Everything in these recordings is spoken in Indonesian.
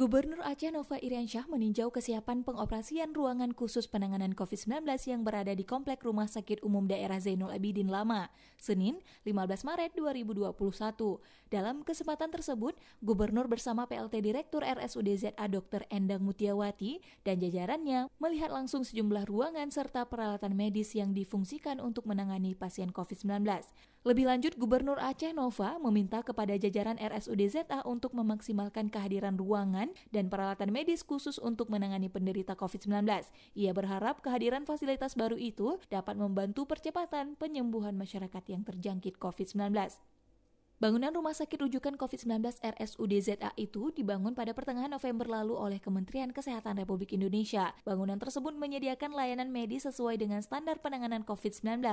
Gubernur Aceh Nova Iriansyah meninjau kesiapan pengoperasian ruangan khusus penanganan COVID-19 yang berada di Komplek Rumah Sakit Umum Daerah Zainul Abidin Lama, Senin 15 Maret 2021. Dalam kesempatan tersebut, Gubernur bersama PLT Direktur RSUD ZA, Dr. Endang Mutiawati dan jajarannya melihat langsung sejumlah ruangan serta peralatan medis yang difungsikan untuk menangani pasien COVID-19. Lebih lanjut, Gubernur Aceh Nova meminta kepada jajaran RSUD ZA untuk memaksimalkan kehadiran ruangan dan peralatan medis khusus untuk menangani penderita COVID-19. Ia berharap kehadiran fasilitas baru itu dapat membantu percepatan penyembuhan masyarakat yang terjangkit COVID-19. Bangunan rumah sakit rujukan COVID-19 RSUD ZA itu dibangun pada pertengahan November lalu oleh Kementerian Kesehatan Republik Indonesia. Bangunan tersebut menyediakan layanan medis sesuai dengan standar penanganan COVID-19.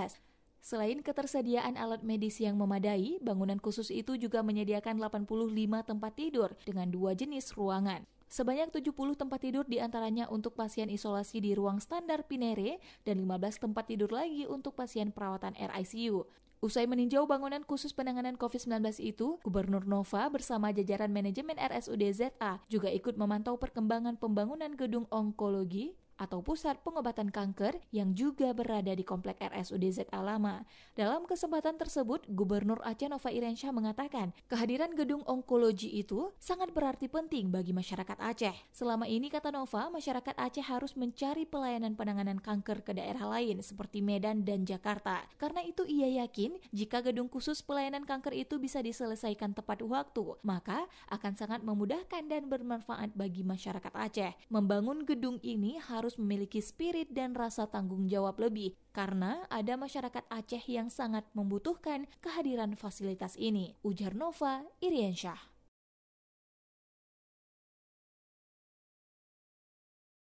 Selain ketersediaan alat medis yang memadai, bangunan khusus itu juga menyediakan 85 tempat tidur dengan dua jenis ruangan. Sebanyak 70 tempat tidur diantaranya untuk pasien isolasi di ruang standar Pinere dan 15 tempat tidur lagi untuk pasien perawatan RICU. Usai meninjau bangunan khusus penanganan COVID-19 itu, Gubernur Nova bersama jajaran manajemen RSUD ZA juga ikut memantau perkembangan pembangunan gedung onkologi atau pusat pengobatan kanker yang juga berada di komplek RSUD Z Alama. Dalam kesempatan tersebut, Gubernur Aceh Nova Iriansyah mengatakan, kehadiran gedung onkologi itu sangat berarti penting bagi masyarakat Aceh. Selama ini, kata Nova, masyarakat Aceh harus mencari pelayanan penanganan kanker ke daerah lain seperti Medan dan Jakarta. Karena itu ia yakin jika gedung khusus pelayanan kanker itu bisa diselesaikan tepat waktu, maka akan sangat memudahkan dan bermanfaat bagi masyarakat Aceh. Membangun gedung ini harus harus memiliki spirit dan rasa tanggung jawab lebih karena ada masyarakat Aceh yang sangat membutuhkan kehadiran fasilitas ini. Ujar Nova Iriansyah.